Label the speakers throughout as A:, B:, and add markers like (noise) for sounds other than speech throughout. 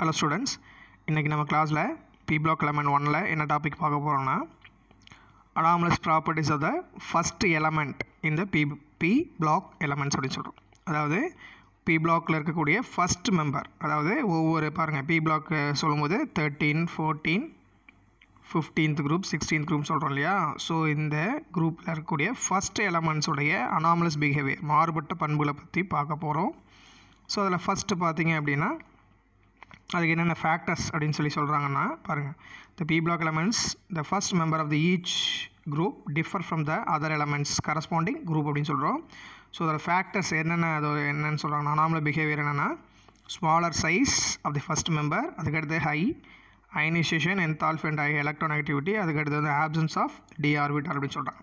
A: hello students இன்றைக்கி நம்ம கிளாஸில் பி பிளாக் எலமெண்ட் ஒனில் என்ன டாபிக் பார்க்க போகிறோம்னா anomalous properties of the first element இந்த பி பி பிளாக் எலமெண்ட்ஸ் அப்படின்னு சொல்கிறோம் அதாவது பி பிளாக்கில் இருக்கக்கூடிய ஃபஸ்ட் மெம்பர் அதாவது ஒவ்வொரு பாருங்கள் பி பிளாக் சொல்லும்போது thirteen fourteen fifteenth group sixteenth group சொல்கிறோம் இல்லையா ஸோ இந்த குரூப்பில் இருக்கக்கூடிய ஃபஸ்ட் எலமெண்ட்ஸுடைய அனாமலஸ் பிஹேவியர் மாறுபட்ட பண்புகளை பற்றி பார்க்க போகிறோம் ஸோ அதில் ஃபஸ்ட்டு பார்த்தீங்க அப்படின்னா அதுக்கு என்னென்ன ஃபேக்டர்ஸ் அப்படின்னு சொல்லி சொல்கிறாங்கன்னா பாருங்கள் the P block elements the first member of the each group differ from the other elements corresponding group அப்படின்னு சொல்கிறோம் ஸோ அதோட ஃபேக்டர்ஸ் என்னென்ன அது என்னென்னு சொல்கிறாங்கன்னா அனாமல பிஹேவியர் என்னென்னா smaller size of the first member அதுக்கடுத்து ஹை அயனைசேஷன் என்தால்ஃப் அண்ட் ஐ எலக்ட்ரோநெகட்டிவிட்டி அதுக்கடுத்து வந்து ஆப்சன்ஸ் ஆஃப் டிஆர்பிட்டர் அப்படின்னு சொல்கிறாங்க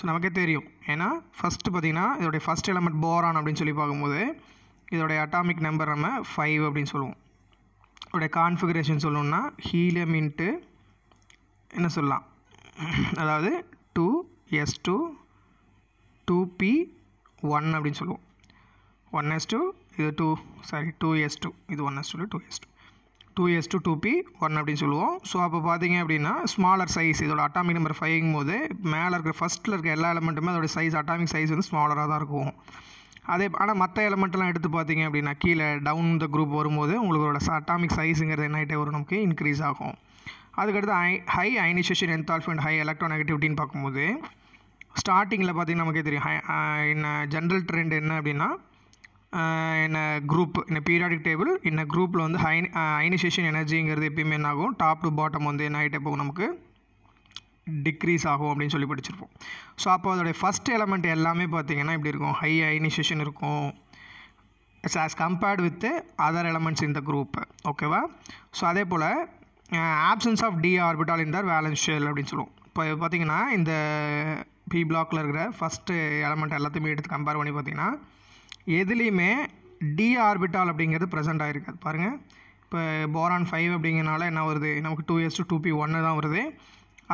A: ஸோ நமக்கே தெரியும் ஏன்னா ஃபஸ்ட்டு பார்த்தீங்கன்னா இதோடைய ஃபஸ்ட் எலமெண்ட் போரான் அப்படின்னு சொல்லி பார்க்கும்போது இதோடைய அட்டாமிக் நம்பர் நம்ம ஃபைவ் அப்படின்னு சொல்லுவோம் உடைய கான்ஃபிகரேஷன் சொல்லணும்னா ஹீலியம் இன்ட்டு என்ன சொல்லலாம் அதாவது two S two two P one அப்படின்னு சொல்லுவோம் ஒன் எஸ் டூ இது two sorry two S two இது one S two two S two two S two two P one அப்படின்னு சொல்லுவோம் ஸோ அப்போ பார்த்தீங்க அப்படின்னா ஸ்மாலர் சைஸ் இதோட அட்டாமிக் நம்பர் ஃபைங்கும் போது மேலே இருக்கிற ஃபஸ்ட்டில் இருக்க எல்லா எலமெண்ட்டுமே அதோட சைஸ் அட்டாமிக் சைஸ் வந்து ஸ்மாலராக தான் இருக்கும் அதே ஆனால் மற்ற எலமெண்ட்லாம் எடுத்து பார்த்தீங்க அப்படின்னா கீழே டவுன் த குரூப் வரும்போது உங்களோட அட்டாமிக் சைஸுங்கிறது என்ன ஆகிட்டே வரும் நமக்கு இன்க்ரீஸ் ஆகும் அதுக்கடுத்து ஐ ஹை என் என்தால்ஃபி அண்ட் ஹை நெகட்டிவிட்டின்னு பார்க்கும்போது ஸ்டார்டிங்கில் பார்த்திங்கன்னா நமக்கே தெரியும் ஹை என்ன ஜென்ரல் ட்ரெண்ட் என்ன அப்படின்னா என்ன குரூப் என்ன பீரியாடிக் டேபிள் என்ன குரூப்பில் வந்து ஹை அயனைசேஷன் எனர்ஜிங்கிறது எப்பயுமே என்ன ஆகும் டாப் டு பாட்டம் வந்து என்ன ஆகிட்டே போகும் நமக்கு டிக்ரீஸ் ஆகும் அப்படின்னு சொல்லி படிச்சிருப்போம் ஸோ அப்போ அதோடைய ஃபஸ்ட் எலமெண்ட் எல்லாமே பார்த்தீங்கன்னா இப்படி இருக்கும் ஹை ஐனிஷேஷன் இருக்கும் it's as compared with other elements இந்த குரூப் ஓகேவா ஸோ அதே போல் ஆப்சன்ஸ் ஆஃப் டி ஆர்பிட்டால் இந்த வேலன்ஸ் ஷெல் அப்படின்னு சொல்லுவோம் இப்போ பார்த்தீங்கன்னா இந்த பி பிளாக்கில் இருக்கிற ஃபஸ்ட்டு எலமெண்ட் எல்லாத்தையுமே எடுத்து கம்பேர் பண்ணி பார்த்தீங்கன்னா எதுலேயுமே டி ஆர்பிட்டால் அப்படிங்கிறது ப்ரெசென்ட் ஆகிருக்காது பாருங்கள் இப்போ போரான் ஃபைவ் அப்படிங்கிறனால என்ன வருது நமக்கு டூ எஸ் டூ பி ஒன்று தான் வருது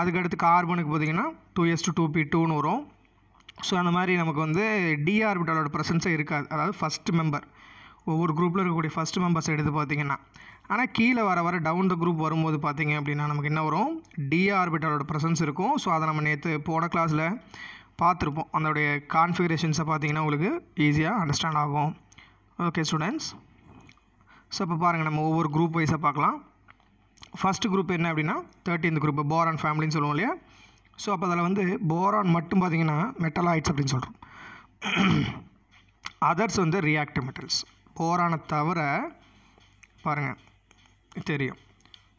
A: அதுக்கடுத்து கார்பனுக்கு பார்த்திங்கன்னா டூ எஸ் டூ பி டூன்னு வரும் ஸோ அந்த மாதிரி நமக்கு வந்து டி ப்ரெசன்ஸே இருக்காது அதாவது ஃபஸ்ட் மெம்பர் ஒவ்வொரு குரூப்பில் இருக்கக்கூடிய ஃபஸ்ட் மெம்பர்ஸ் எடுத்து பார்த்திங்கன்னா ஆனால் கீழே வர வர டவுன் த குரூப் வரும்போது பார்த்திங்க அப்படின்னா நமக்கு என்ன வரும் டி ப்ரெசன்ஸ் இருக்கும் ஸோ அதை நம்ம நேற்று போன கிளாஸில் பார்த்துருப்போம் அதோடைய கான்ஃபிகரேஷன்ஸை பார்த்திங்கன்னா உங்களுக்கு ஈஸியாக அண்டர்ஸ்டாண்ட் ஆகும் ஓகே ஸ்டூடெண்ட்ஸ் ஸோ இப்போ பாருங்கள் நம்ம ஒவ்வொரு குரூப் வைஸாக பார்க்கலாம் ஃபஸ்ட்டு குரூப் என்ன அப்படின்னா தேர்ட்டீன் குரூப் போரான் ஃபேமிலின்னு சொல்லுவோம் இல்லையா ஸோ அப்போ அதில் வந்து போரான் மட்டும் பார்த்திங்கன்னா மெட்டலாய்ட்ஸ் அப்படின்னு சொல்கிறோம் அதர்ஸ் (clears throat) வந்து ரியாக்டிவ் மெட்டல்ஸ் போரானை தவிர பாருங்கள் தெரியும்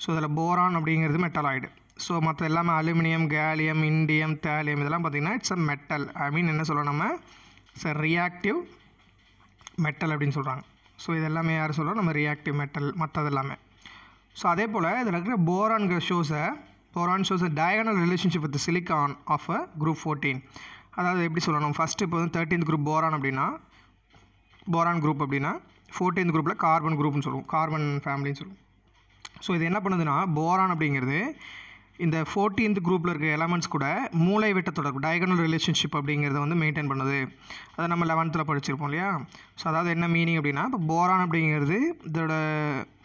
A: ஸோ அதில் போரான் அப்படிங்கிறது மெட்டலாய்டு ஸோ மற்ற எல்லாமே அலுமினியம் கேலியம் இண்டியம் தேலியம் இதெல்லாம் பார்த்திங்கன்னா இட்ஸ் அ மெட்டல் ஐ மீன் என்ன சொல்லணும் நம்ம இட்ஸ் அ ரியாக்டிவ் மெட்டல் அப்படின்னு சொல்கிறாங்க ஸோ இதெல்லாமே யார் சொல்கிறோம் நம்ம ரியாக்டிவ் மெட்டல் மற்றது எல்லாமே ஸோ அதே போல் இதில் இருக்கிற போரான்கிற shows a boron shows a diagonal relationship with silicon of a group fourteen அதாவது எப்படி சொல்லணும் ஃபஸ்ட்டு இப்போ வந்து தேர்ட்டீன்த் குரூப் போரான் அப்படின்னா போரான் குரூப் அப்படின்னா ஃபோர்டீன்த் குரூப்பில் கார்பன் குரூப்னு சொல்லுவோம் கார்பன் ஃபேமிலின்னு சொல்லுவோம் ஸோ இது என்ன பண்ணுதுன்னா போரான் அப்படிங்கிறது இந்த ஃபோர்டீன்த் குரூப்பில் இருக்கிற எலமெண்ட்ஸ் கூட மூளை வெட்ட தொடர்பு டயகனல் ரிலேஷன்ஷிப் அப்படிங்கிறத வந்து மெயின்டைன் பண்ணுது அதை நம்ம லெவன்த்தில் படிச்சிருப்போம் இல்லையா ஸோ அதாவது என்ன மீனிங் அப்படின்னா இப்போ போரான் அப்படிங்கிறது இதோட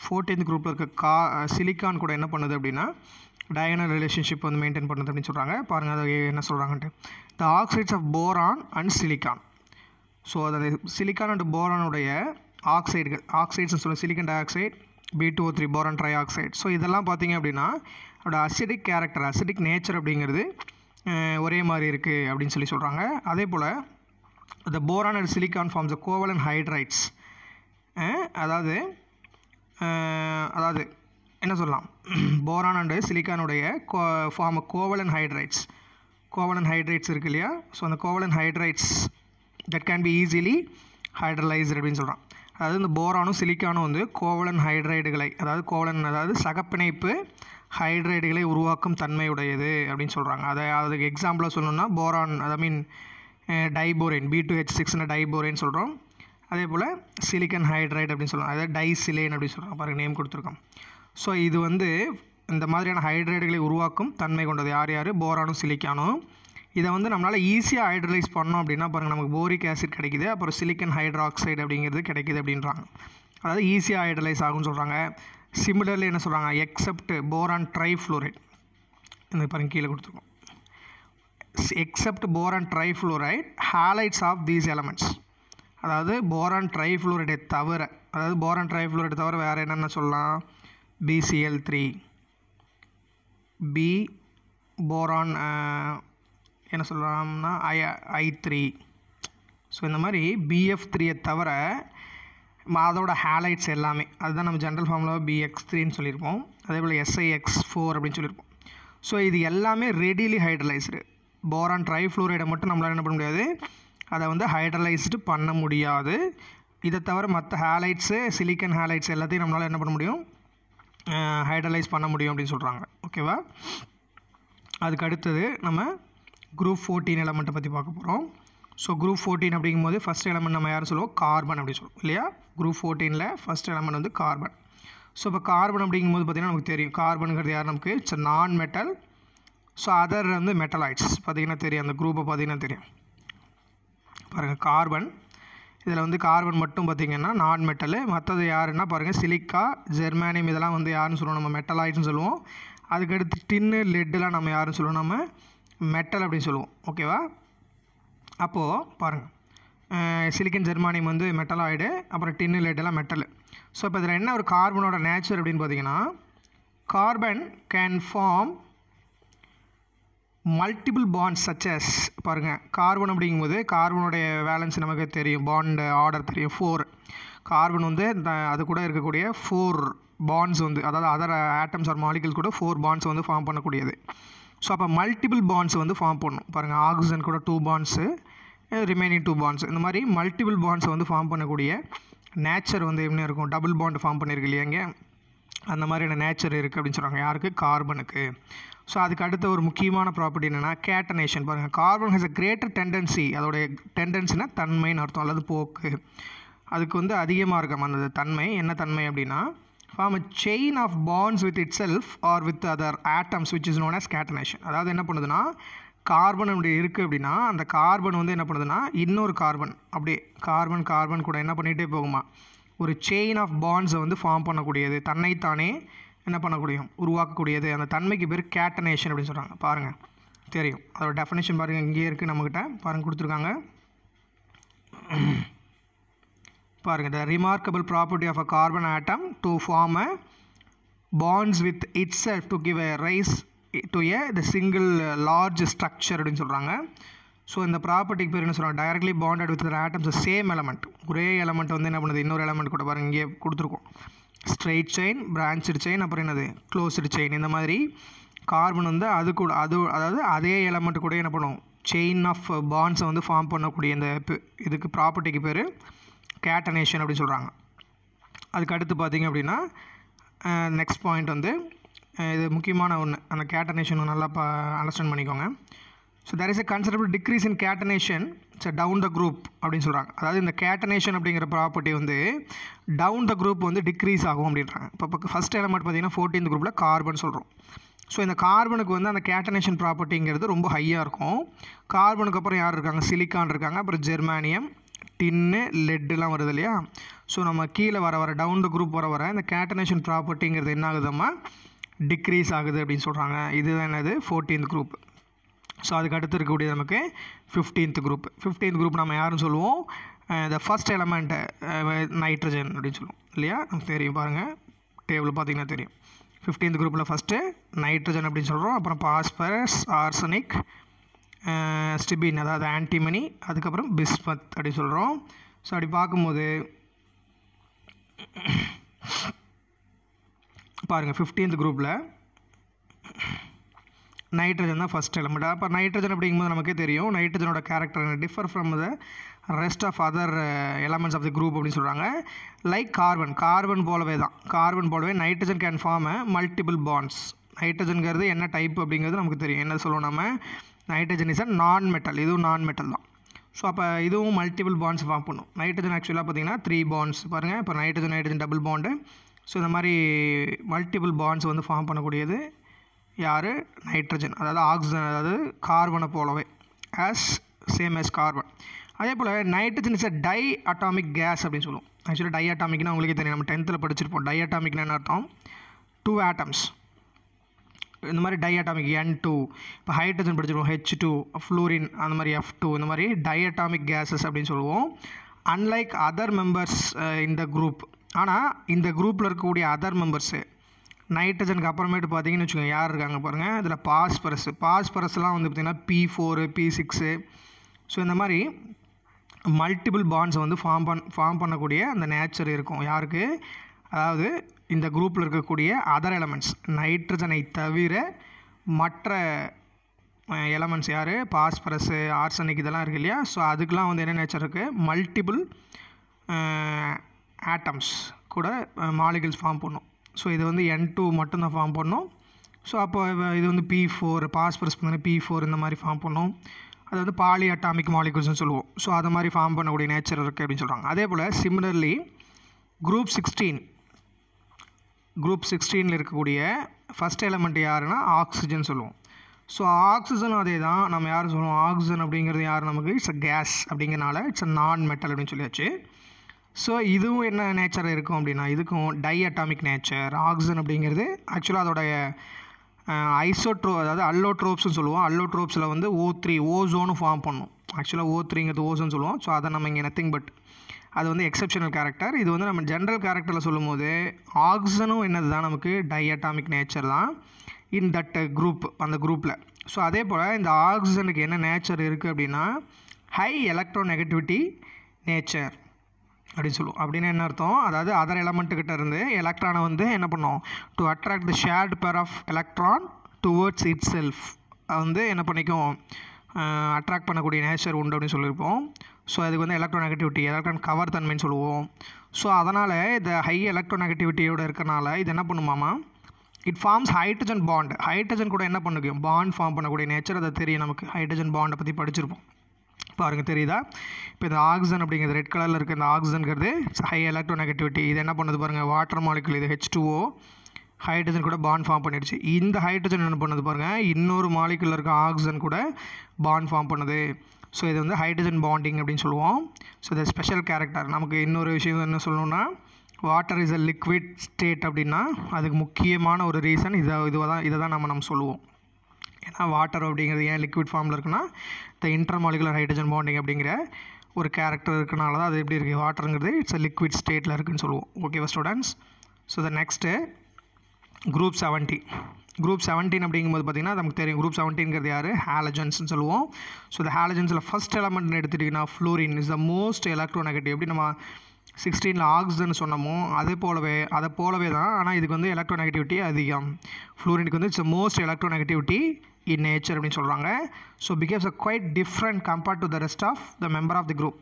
A: ஃபோர்டீன்த் குரூப்பில் இருக்க கா சிலிக்கான் கூட என்ன பண்ணுது அப்படின்னா டயகனல் ரிலேஷன்ஷிப் வந்து மெயின்டைன் பண்ணுது அப்படின்னு சொல்கிறாங்க பாருங்கள் அதை என்ன சொல்கிறாங்கன்ட்டு the oxides of boron and silicon so அதாவது சிலிக்கான் அண்ட் போரானுடைய ஆக்சைடுகள் ஆக்சைட்ஸ்னு சொல்லுவோம் silicon dioxide B two three boron trioxide so இதெல்லாம் பார்த்தீங்க அப்படின்னா அதோடய அசிடிக் கேரக்டர் அசிடிக் நேச்சர் அப்படிங்கிறது ஒரே மாதிரி இருக்குது அப்படின்னு சொல்லி சொல்கிறாங்க அதே போல் the boron and silicon forms covalent hydrides அதாவது அதாவது என்ன சொல்லலாம் போரான் அண்டு சிலிக்கானுடைய co form covalent hydrides covalent hydrides இருக்கு இல்லையா ஸோ அந்த covalent hydrides that can be easily hydrolysed அப்படின்னு சொல்கிறான் அதாவது இந்த போரானும் சிலிக்கானும் வந்து கோவலன் ஹைட்ரைடுகளை அதாவது கோவலன் அதாவது சகப்பிணைப்பு ஹைட்ரைடுகளை உருவாக்கும் தன்மையுடையது அப்படின்னு சொல்கிறாங்க அதை அதுக்கு எக்ஸாம்பிளாக சொல்லணும்னா boron I mean diborane B two H சிக்ஸ்னு டைபோரேன் சொல்கிறோம் அதே போல் சிலிக்கன் ஹைட்ரைட் அப்படின்னு சொல்லுவாங்க அதாவது டைசிலேன் அப்படின்னு சொல்கிறாங்க பாருங்கள் நேம் கொடுத்துருக்கோம் ஸோ இது வந்து இந்த மாதிரியான ஹைட்ரைடுகளை உருவாக்கும் தன்மை கொண்டது யார் யார் போரானும் சிலிக்கானும் இதை வந்து நம்மளால் ஈஸியாக ஹைட்ரலைஸ் பண்ணோம் அப்படின்னா பாருங்கள் நமக்கு போரிக் ஆசிட் கிடைக்கிது அப்புறம் சிலிக்கன் ஹைட்ராக்சைடு அப்படிங்கிறது கிடைக்கிது அப்படின்றாங்க அதாவது ஈஸியாக ஹைட்ரலைஸ் ஆகும்னு சொல்கிறாங்க சிமிலர்லி என்ன சொல்கிறாங்க எக்ஸப்ட் போரான் ட்ரை ஃப்ளோரைட் இந்த பாருங்கள் கீழே கொடுத்துருக்கோம் except boron trifluoride halides of these elements அதாவது போரான் ட்ரை ஃப்ளோரைடை தவிர அதாவது போரான் ட்ரை ஃப்ளோரைடை தவிர வேறு என்னென்ன சொல்லலாம் பிசிஎல் த்ரீ பி போரான் என்ன சொல்லலாம்னா ஐ ஐ த்ரீ ஸோ இந்த மாதிரி பிஎஃப் த்ரீயை தவிர அதோட ஹேலைட்ஸ் எல்லாமே அதுதான் நம்ம ஜென்ரல் ஃபார்மில் பிஎக்ஸ் த்ரீன்னு சொல்லியிருப்போம் அதே போல் எஸ்ஐஎக்ஸ் ஃபோர் அப்படின்னு சொல்லியிருப்போம் ஸோ இது எல்லாமே ரெடிலி ஹைட்ரலைஸ்டு போரான் ஃப்ளோரைடை மட்டும் நம்மளால் என்ன பண்ண முடியாது அதை வந்து ஹைட்ரலைஸ்டு பண்ண முடியாது இதை தவிர மற்ற ஹேலைட்ஸு சிலிக்கன் ஹேலைட்ஸ் எல்லாத்தையும் நம்மளால் என்ன பண்ண முடியும் ஹைட்ரலைஸ் பண்ண முடியும் அப்படின்னு சொல்கிறாங்க ஓகேவா அதுக்கு அடுத்தது நம்ம குரூப் ஃபோர்டீன் எலமெண்ட்டை பற்றி பார்க்க போகிறோம் ஸோ குரூப் ஃபோர்டீன் அப்படிங்கும் போது ஃபஸ்ட் எலமெண்ட் நம்ம யார் சொல்லுவோம் கார்பன் அப்படின்னு சொல்லுவோம் இல்லையா குரூப் ஃபோர்டீனில் ஃபஸ்ட் எலமெண்ட் வந்து கார்பன் ஸோ இப்போ கார்பன் அப்படிங்கும் போது பார்த்திங்கன்னா நமக்கு தெரியும் கார்பனுங்கிறது யார் நமக்கு it's non metal so other வந்து மெட்டலாய்ட்ஸ் பார்த்திங்கன்னா தெரியும் அந்த குரூப்பை பார்த்திங்கன்னா தெரியும் பாருங்கள் கார்பன் இதில் வந்து கார்பன் மட்டும் பார்த்திங்கன்னா நான் மெட்டலு மற்றது யாருன்னா பாருங்கள் சிலிக்கா ஜெர்மானியம் இதெல்லாம் வந்து யாருன்னு சொல்லுவோம் நம்ம மெட்டலாய்ட்னு சொல்லுவோம் அதுக்கடுத்து டின்னு லெட்டெலாம் நம்ம யாருன்னு சொல்லுவோம் நம்ம மெட்டல் அப்படின்னு சொல்லுவோம் ஓகேவா அப்போது பாருங்கள் சிலிக்கன் ஜெர்மானியம் வந்து மெட்டலாய்டு அப்புறம் டின்னு லேட்டெல்லாம் மெட்டல் ஸோ இப்போ இதில் என்ன ஒரு கார்பனோட நேச்சர் அப்படின்னு பார்த்தீங்கன்னா carbon can form multiple bonds such as பாருங்கள் கார்பன் அப்படிங்கும்போது கார்பனுடைய வேலன்ஸ் நமக்கு தெரியும் பாண்டு ஆர்டர் தெரியும் ஃபோர் கார்பன் வந்து அது கூட இருக்கக்கூடிய ஃபோர் பாண்ட்ஸ் வந்து அதாவது அதர் ஆட்டம்ஸ் ஆர் மாலிகல் கூட ஃபோர் பாண்ட்ஸ் வந்து ஃபார்ம் பண்ணக்கூடியது ஸோ அப்போ மல்டிபிள் பாண்ட்ஸ் வந்து ஃபார்ம் பண்ணும் பாருங்கள் ஆக்சிஜன் கூட two bonds remaining two bonds இந்த மாதிரி மல்டிபிள் பாண்ட்ஸை வந்து ஃபார்ம் பண்ணக்கூடிய நேச்சர் வந்து எப்படி இருக்கும் டபுள் பாண்ட் ஃபார்ம் பண்ணியிருக்கு இல்லையாங்க அந்த மாதிரியான நேச்சர் இருக்குது அப்படின்னு சொல்கிறாங்க யாருக்கு கார்பனுக்கு ஸோ அதுக்கு அடுத்த ஒரு முக்கியமான ப்ராப்பர்ட்டி என்னென்னா கேட்டனேஷன் பாருங்கள் carbon has a greater tendency அதோடைய டெண்டன்சினா தன்மைன்னு அர்த்தம் அல்லது போக்கு அதுக்கு வந்து அதிகமாக இருக்கும் அந்த தன்மை என்ன தன்மை அப்படின்னா form a chain of bonds with itself or with other atoms which is known as catenation அதாவது என்ன பண்ணுதுன்னா கார்பன் அப்படி இருக்குது அப்படின்னா அந்த கார்பன் வந்து என்ன பண்ணுதுன்னா இன்னொரு கார்பன் அப்படியே கார்பன் கார்பன் கூட என்ன பண்ணிகிட்டே போகுமா ஒரு செயின் ஆஃப் பாண்ட்ஸை வந்து ஃபார்ம் பண்ணக்கூடியது தன்னைத்தானே என்ன பண்ணக்கூடியும் உருவாக்கக்கூடியது அந்த தன்மைக்கு பேர் கேட்டனேஷன் அப்படின்னு சொல்கிறாங்க பாருங்கள் தெரியும் அதோட டெஃபினேஷன் பாருங்கள் இங்கேயே இருக்குது நம்மக்கிட்ட பாருங்கள் கொடுத்துருக்காங்க பாருங்கள் the remarkable property of a carbon atom to form a bonds with its to give a rise to a the single large structure அப்படின்னு சொல்கிறாங்க ஸோ இந்த ப்ராப்பர்ட்டிக்கு பேர் என்ன சொல்கிறாங்க directly bonded with atoms same element ஒரே எலமெண்ட் வந்து என்ன பண்ணுது இன்னொரு எலமெண்ட் கூட பாருங்கள் இங்கே கொடுத்துருக்கோம் ஸ்ட்ரெயிட் செயின் பிரான்ச்சு செயின் அப்புறம் என்னது க்ளோஸ்டு செயின் இந்த மாதிரி கார்பன் வந்து அது கூட அது அதாவது அதே எலமெண்ட் கூட என்ன பண்ணுவோம் செயின் ஆஃப் பாண்ட்ஸை வந்து ஃபார்ம் பண்ணக்கூடிய இந்த இதுக்கு ப்ராப்பர்ட்டிக்கு பேர் கேட்டனேஷன் அப்படின்னு சொல்கிறாங்க அதுக்கு அடுத்து பார்த்திங்க அப்படின்னா நெக்ஸ்ட் பாயிண்ட் வந்து இது முக்கியமான ஒன்று அந்த கேட்டனேஷன் நல்லா பா அண்டர்ஸ்டாண்ட் பண்ணிக்கோங்க so there is a considerable decrease in catenation its down the group அப்படின்னு சொல்கிறாங்க அதாவது இந்த கேட்டனேஷன் அப்படிங்கிற ப்ராப்பர்ட்டி வந்து டவுன் த குரூப் வந்து டிக்ரீஸ் ஆகும் அப்படின்றாங்க இப்போ ஃபஸ்ட் எலமெண்ட் பார்த்தீங்கன்னா ஃபோர்டீன் குரூப்பில் கார்பன் சொல்கிறோம் ஸோ இந்த கார்பனுக்கு வந்து அந்த கேட்டனேஷன் ப்ராப்பர்ட்டிங்கிறது ரொம்ப ஹையாக இருக்கும் கார்பனுக்கு அப்புறம் யார் இருக்காங்க சிலிக்கான் இருக்காங்க அப்புறம் ஜெர்மானியம் டின்னு லெட்டுலாம் வருது இல்லையா ஸோ நம்ம கீழே வர வர டவுன் த குரூப் வர வர இந்த கேட்டனேஷன் ப்ராப்பர்ட்டிங்கிறது என்ன ஆகுதுமா டிக்ரீஸ் ஆகுது அப்படின்னு சொல்கிறாங்க இதுதான் என்னது ஃபோர்டீன்த் குரூப் ஸோ அதுக்கு அடுத்து இருக்கக்கூடிய நமக்கு ஃபிஃப்டீன்த் குரூப் ஃபிஃப்டீன்த் குரூப் நம்ம யாருன்னு சொல்லுவோம் த ஃபஸ்ட் எலமெண்ட் நைட்ரஜன் அப்படின்னு சொல்லுவோம் இல்லையா நமக்கு தெரியும் பாருங்கள் டேபிள் பார்த்திங்கன்னா தெரியும் ஃபிஃப்டீன்த் குரூப்பில் ஃபஸ்ட்டு நைட்ரஜன் அப்படின்னு சொல்கிறோம் அப்புறம் பாஸ்பரஸ் ஆர்சனிக் ஸ்டிபின் அதாவது ஆன்டிமனி அதுக்கப்புறம் பிஸ்மத் அப்படின்னு சொல்கிறோம் ஸோ அப்படி பார்க்கும்போது பாருங்கள் ஃபிஃப்டீன்த் குரூப்பில் நைட்ரஜன் தான் ஃபஸ்ட் எலமெண்ட் அப்போ நைட்ரஜன் அப்படிங்கும்போது நமக்கே தெரியும் நைட்ரஜனோட character differ from the rest of other elements of the group அப்படின்னு சொல்கிறாங்க லைக் கார்பன் கார்பன் போலவே தான் கார்பன் போலவே nitrogen can form multiple bonds நைட்ரஜன்கிறது என்ன டைப் அப்படிங்கிறது நமக்கு தெரியும் என்ன சொல்லுவோம் நம்ம nitrogen is a non metal இதுவும் நான் மெட்டல் தான் ஸோ அப்போ இதுவும் மல்டிபிள் பாண்ட்ஸ் ஃபார்ம் பண்ணும் நைட்ரஜன் ஆக்சுவலாக பார்த்தீங்கன்னா த்ரீ பாண்ட்ஸ் பாருங்கள் இப்போ nitrogen nitrogen double bond so இந்த மாதிரி மல்டிபிள் பாண்ட்ஸ் வந்து ஃபார்ம் பண்ணக்கூடியது யார் நைட்ரஜன் அதாவது ஆக்சிஜன் அதாவது கார்பனை போலவே ஆஸ் சேம் ஆஸ் கார்பன் அதே போல் nitrogen is a diatomic gas அப்படின்னு சொல்லுவோம் ஆக்சுவலாக டை அட்டாமிக்னா உங்களுக்கே தெரியும் நம்ம டென்த்தில் படிச்சிருப்போம் டை அட்டாமிக்னா என்ன அர்த்தம் டூ ஆட்டம்ஸ் இந்த மாதிரி டை அட்டாமிக் என் டூ இப்போ ஹைட்ரஜன் படிச்சிருவோம் ஹெச் டூ ஃப்ளூரின் அந்த மாதிரி எஃப் டூ இந்த மாதிரி டை அட்டாமிக் கேஸஸ் அப்படின்னு சொல்லுவோம் அன்லைக் அதர் மெம்பர்ஸ் இந்த குரூப் ஆனால் இந்த குரூப்பில் இருக்கக்கூடிய அதர் மெம்பர்ஸு நைட்ரஜனுக்கு அப்புறமேட்டு பார்த்தீங்கன்னு வச்சுக்கோங்க யார் இருக்காங்க பாருங்கள் இதில் பாஸ்பரஸ் பாஸ்பரஸ்லாம் வந்து பார்த்திங்கன்னா P four P six so இந்த மாதிரி மல்டிபிள் பாண்ட்ஸை வந்து ஃபார்ம் பண் ஃபார்ம் பண்ணக்கூடிய அந்த நேச்சர் இருக்கும் யாருக்கு அதாவது இந்த குரூப்பில் இருக்கக்கூடிய அதர் எலமெண்ட்ஸ் நைட்ரஜனை தவிர மற்ற எலமெண்ட்ஸ் யார் பாஸ்பரஸு ஆர்சனிக் இதெல்லாம் இருக்குது இல்லையா ஸோ அதுக்கெலாம் வந்து என்ன நேச்சர் இருக்குது மல்டிபிள் ஆட்டம்ஸ் கூட மாலிகல்ஸ் ஃபார்ம் பண்ணும் ஸோ இது வந்து என் டூ மட்டும்தான் ஃபார்ம் பண்ணும் ஸோ அப்போ இது வந்து பி ஃபோர் பாஸ்பரஸ் பார்த்தீங்கன்னா பி ஃபோர் இந்த மாதிரி ஃபார்ம் பண்ணும் அது வந்து பாலி அட்டாமிக் மாலிகுல்ஸ்னு சொல்லுவோம் ஸோ அதை மாதிரி ஃபார்ம் பண்ணக்கூடிய நேச்சர் இருக்குது அப்படின்னு சொல்கிறாங்க அதே போல் சிமிலர்லி குரூப் சிக்ஸ்டீன் குரூப் சிக்ஸ்டீனில் இருக்கக்கூடிய ஃபஸ்ட் எலமெண்ட் யாருன்னா ஆக்சிஜன் சொல்லுவோம் ஸோ ஆக்சிஜன் அதே தான் நம்ம யார் சொல்லுவோம் ஆக்சிஜன் அப்படிங்கிறது யார் நமக்கு இட்ஸ் அ கேஸ் அப்படிங்கிறனால இட்ஸ் அ நான் மெட்டல் அப்படின்னு சொல்லியாச்சு ஸோ இதுவும் என்ன நேச்சர் இருக்கும் அப்படின்னா இதுக்கும் டை அட்டாமிக் நேச்சர் ஆக்சிஜன் அப்படிங்கிறது ஆக்சுவலாக அதோடைய ஐசோட்ரோ அதாவது அல்லோட்ரோப்ஸ்னு சொல்லுவோம் அல்லோட்ரோப்ஸில் வந்து ஓ த்ரீ ஓசோனு ஃபார்ம் பண்ணும் ஆக்சுவலாக ஓ த்ரீங்கிறது ஓசோன்னு சொல்லுவோம் ஸோ அதை நம்ம இங்கே நத்திங் பட் அது வந்து எக்ஸப்ஷனல் கேரக்டர் இது வந்து நம்ம ஜென்ரல் கேரக்டரில் சொல்லும் போது ஆக்சிஜனும் என்னது தான் நமக்கு டை அட்டாமிக் நேச்சர் தான் இன் தட் குரூப் அந்த குரூப்பில் ஸோ அதே போல் இந்த ஆக்சிஜனுக்கு என்ன நேச்சர் இருக்குது அப்படின்னா ஹை எலக்ட்ரோ நெகட்டிவிட்டி நேச்சர் அப்படின்னு சொல்லுவோம் அப்படின்னா என்ன அர்த்தம் அதாவது அதர் எலமெண்ட்டுக்கிட்ட இருந்து எலக்ட்ரானை வந்து என்ன பண்ணும் to attract the shared pair of electron towards itself வந்து என்ன பண்ணிக்கும் அட்ராக்ட் பண்ணக்கூடிய நேச்சர் உண்டு அப்படின்னு சொல்லியிருப்போம் ஸோ அதுக்கு வந்து எலக்ட்ரோ நெகட்டிவிட்டி எலக்ட்ரான் கவர் தன்மைன்னு சொல்லுவோம் ஸோ அதனால் இந்த ஹை எலக்ட்ரோ நெகட்டிவிட்டியோட இருக்கனால இது என்ன பண்ணுமாமா it forms hydrogen bond hydrogen கூட என்ன பண்ணிக்கும் பாண்ட் ஃபார்ம் பண்ணக்கூடிய நேச்சர் அதை தெரியும் நமக்கு ஹைட்ரஜன் பாண்டை பற்றி படிச்சிருப்போம் பாருங்கள் தெரியுதா இப்போ இந்த ஆக்சிஜன் அப்படிங்கிறது ரெட் கலரில் இருக்க இந்த ஆக்சிஜன்கிறது ஹை எலக்ட்ரோ நெகட்டிவிட்டி இது என்ன பண்ணுது பாருங்கள் வாட்டர் மாலிகுல் இது ஹெச் ஹைட்ரஜன் கூட பாண்ட் ஃபார்ம் பண்ணிடுச்சு இந்த ஹைட்ரஜன் என்ன பண்ணுது பாருங்கள் இன்னொரு மாலிகுலில் இருக்க ஆக்சிஜன் கூட பாண்ட் ஃபார்ம் பண்ணுது ஸோ இது வந்து ஹைட்ரஜன் பாண்டிங் அப்படின்னு சொல்லுவோம் ஸோ இது ஸ்பெஷல் கேரக்டர் நமக்கு இன்னொரு விஷயம் என்ன சொல்லணும்னா water is a liquid state அப்படின்னா அதுக்கு முக்கியமான ஒரு ரீசன் இதை இதுவாக தான் இதை தான் நம்ம நம்ம சொல்லுவோம் ஏன்னா வாட்டர் அப்படிங்கிறது ஏன் லிக்விட் ஃபார்மில் இருக்குன்னா த இன்டர்மாலிகுலர் ஹைட்ரஜன் பாண்டிங் அப்படிங்கிற ஒரு கேரக்டர் இருக்கனால தான் அது எப்படி இருக்குது வாட்டருங்கிறது இட்ஸ் அ லிக்விட் ஸ்டேட்டில் இருக்குதுன்னு சொல்லுவோம் ஓகேவா students so the next group seventy group seventeen அப்படிங்கும்போது பார்த்திங்கன்னா நமக்கு தெரியும் குரூப் செவன்டீன்கிறது யார் ஹாலஜன்ஸ்னு சொல்லுவோம் ஸோ இந்த ஹாலஜன்ஸில் ஃபஸ்ட் எலமெண்ட்னு எடுத்துட்டிங்கன்னா fluorine is the most electronegative எப்படி நம்ம சிக்ஸ்டீனில் ஆக்சிஜன் சொன்னமோ அதே போலவே அதை போலவே தான் ஆனால் இதுக்கு வந்து எலக்ட்ரோ நெகட்டிவிட்டி அதிகம் ஃப்ளூரினுக்கு வந்து it's most electronegativity in nature அப்படின்னு சொல்கிறாங்க so behaves a quite different compared to the rest of the member of the group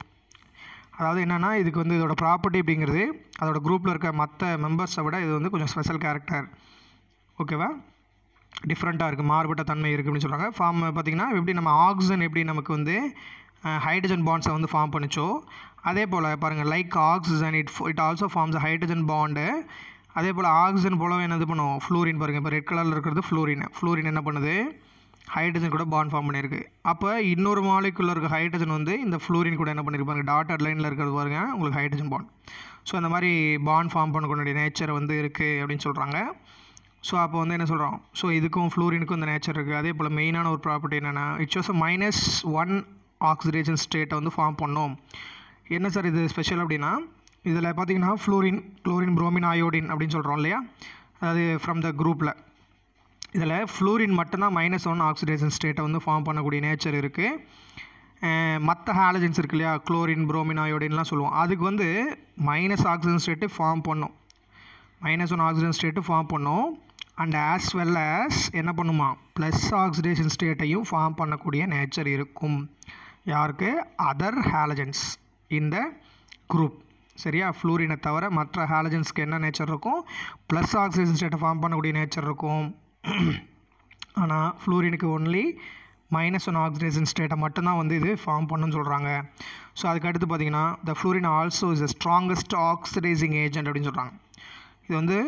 A: அதாவது என்னென்னா இதுக்கு வந்து இதோட ப்ராப்பர்ட்டி அப்படிங்கிறது அதோட குரூப்பில் இருக்க மற்ற மெம்பர்ஸை விட இது வந்து கொஞ்சம் ஸ்பெஷல் கேரக்டர் ஓகேவா டிஃப்ரெண்ட்டாக இருக்குது மாறுபட்ட தன்மை இருக்குது அப்படின்னு சொல்கிறாங்க ஃபார்ம் பார்த்திங்கன்னா எப்படி நம்ம ஆக்சிஜன் எப்படி நமக்கு வந்து ஹைட்ரஜன் பாண்ட்ஸை வந்து ஃபார்ம் பண்ணிச்சோ அதே போல் பாருங்கள் like oxygen it it also forms hydrogen bond அதே போல் ஆக்சிஜன் போலவே என்னது பண்ணுவோம் ஃப்ளூரின் பாருங்கள் இப்போ ரெட் கலரில் இருக்கிறது ஃப்ளூரின் ஃப்ளூரின் என்ன பண்ணுது ஹைட்ரஜன் கூட பாண்ட் ஃபார்ம் பண்ணியிருக்கு அப்போ இன்னொரு மாலிக்குள்ள இருக்க ஹைட்ரஜன் வந்து இந்த ஃப்ளூரின் கூட என்ன பண்ணியிருப்பாங்க டாட்டர் லைனில் இருக்கிறது பாருங்க உங்களுக்கு ஹைட்ரஜன் பாண்ட் ஸோ அந்த மாதிரி பாண்ட் ஃபார்ம் பண்ணக்கூடிய நேச்சர் வந்து இருக்குது அப்படின்னு சொல்கிறாங்க ஸோ அப்போ வந்து என்ன சொல்கிறோம் ஸோ இதுக்கும் ஃப்ளூரினுக்கும் இந்த நேச்சர் இருக்குது அதே போல் மெயினான ஒரு ப்ராப்பர்ட்டி என்னென்னா it's was minus one oxidation ஸ்டேட்டை வந்து ஃபார்ம் பண்ணோம் என்ன சார் இது ஸ்பெஷல் அப்படின்னா இதில் பார்த்தீங்கன்னா ஃப்ளூரின் குளோரின் ப்ரோமின் அயோடின் அப்படின்னு சொல்கிறோம் இல்லையா அதாவது ஃப்ரம் த குரூப்பில் இதில் ஃப்ளூரின் மட்டும்தான் மைனஸ் ஒன் ஆக்சிடேஷன் ஸ்டேட்டை வந்து ஃபார்ம் பண்ணக்கூடிய நேச்சர் இருக்குது மற்ற ஹாலஜன்ஸ் இருக்கு இல்லையா குளோரின் ப்ரோமின் அயோடின்லாம் சொல்லுவோம் அதுக்கு வந்து மைனஸ் ஆக்சிஜன் ஸ்டேட்டு ஃபார்ம் பண்ணும் minus one oxygen state form பண்ணும் அண்ட் ஆஸ் வெல் ஆஸ் என்ன பண்ணுமா ப்ளஸ் ஆக்சிடேஷன் ஸ்டேட்டையும் ஃபார்ம் பண்ணக்கூடிய நேச்சர் இருக்கும் யாருக்கு அதர் ஹாலஜன்ஸ் இந்த குரூப் சரியா ஃப்ளூரினை தவிர மற்ற ஹாலஜன்ஸ்க்கு என்ன நேச்சர் இருக்கும் ப்ளஸ் ஆக்சிஜன் ஸ்டேட்டை ஃபார்ம் பண்ணக்கூடிய நேச்சர் இருக்கும் ஆனால் ஃப்ளூரினுக்கு ஒன்லி மைனஸ் ஒன் ஆக்சிடேஷன் ஸ்டேட்டை மட்டும்தான் வந்து இது ஃபார்ம் பண்ணுன்னு சொல்கிறாங்க ஸோ அதுக்கடுத்து பார்த்தீங்கன்னா the fluorine also is the strongest oxidising agent அப்படின்னு சொல்கிறாங்க இது வந்து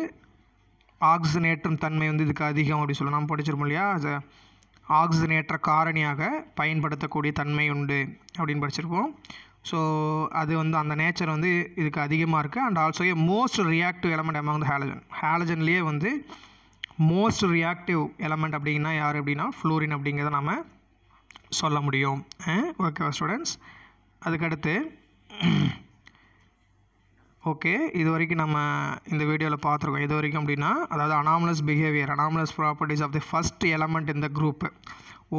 A: ஆக்சிஜனேற்றும் தன்மை வந்து இதுக்கு அதிகம் அப்படின்னு சொல்லலாம் படிச்சிருப்போம் இல்லையா அது ஆக்சிஜனேற்ற காரணியாக பயன்படுத்தக்கூடிய தன்மை உண்டு அப்படின்னு படிச்சிருப்போம் ஸோ அது வந்து அந்த நேச்சர் வந்து இதுக்கு அதிகமாக இருக்குது and also a most reactive element among halogen ஹேலஜன்லேயே வந்து மோஸ்ட் ரியாக்டிவ் எலமெண்ட் அப்படின்னா யார் அப்படின்னா ஃப்ளூரின் அப்படிங்கிறத நம்ம சொல்ல முடியும் ஓகேவா ஸ்டூடெண்ட்ஸ் அதுக்கடுத்து ஓகே இது வரைக்கும் நம்ம இந்த வீடியோவில் பார்த்துருக்கோம் இது வரைக்கும் அப்படின்னா அதாவது anomalous behaviour anomalous properties of the first element இந்த குரூப்பு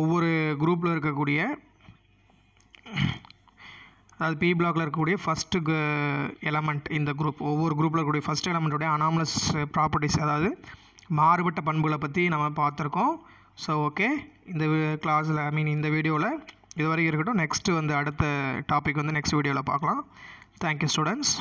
A: ஒவ்வொரு குரூப்பில் இருக்கக்கூடிய அதாவது பி பிளாக்ல இருக்கக்கூடிய ஃபஸ்ட்டு எலமெண்ட் இந்த குரூப் ஒவ்வொரு குரூப்பில் இருக்கக்கூடிய ஃபஸ்ட் எலமெண்ட்டுடைய அனாமலஸ் ப்ராப்பர்ட்டிஸ் அதாவது மாறுபட்ட பண்புகளை பற்றி நம்ம பார்த்துருக்கோம் ஸோ ஓகே இந்த கிளாஸில் ஐ மீன் இந்த வீடியோவில் இது வரைக்கும் இருக்கட்டும் நெக்ஸ்ட்டு வந்து அடுத்த டாபிக் வந்து நெக்ஸ்ட் வீடியோவில் பார்க்கலாம் தேங்க்யூ ஸ்டூடெண்ட்ஸ்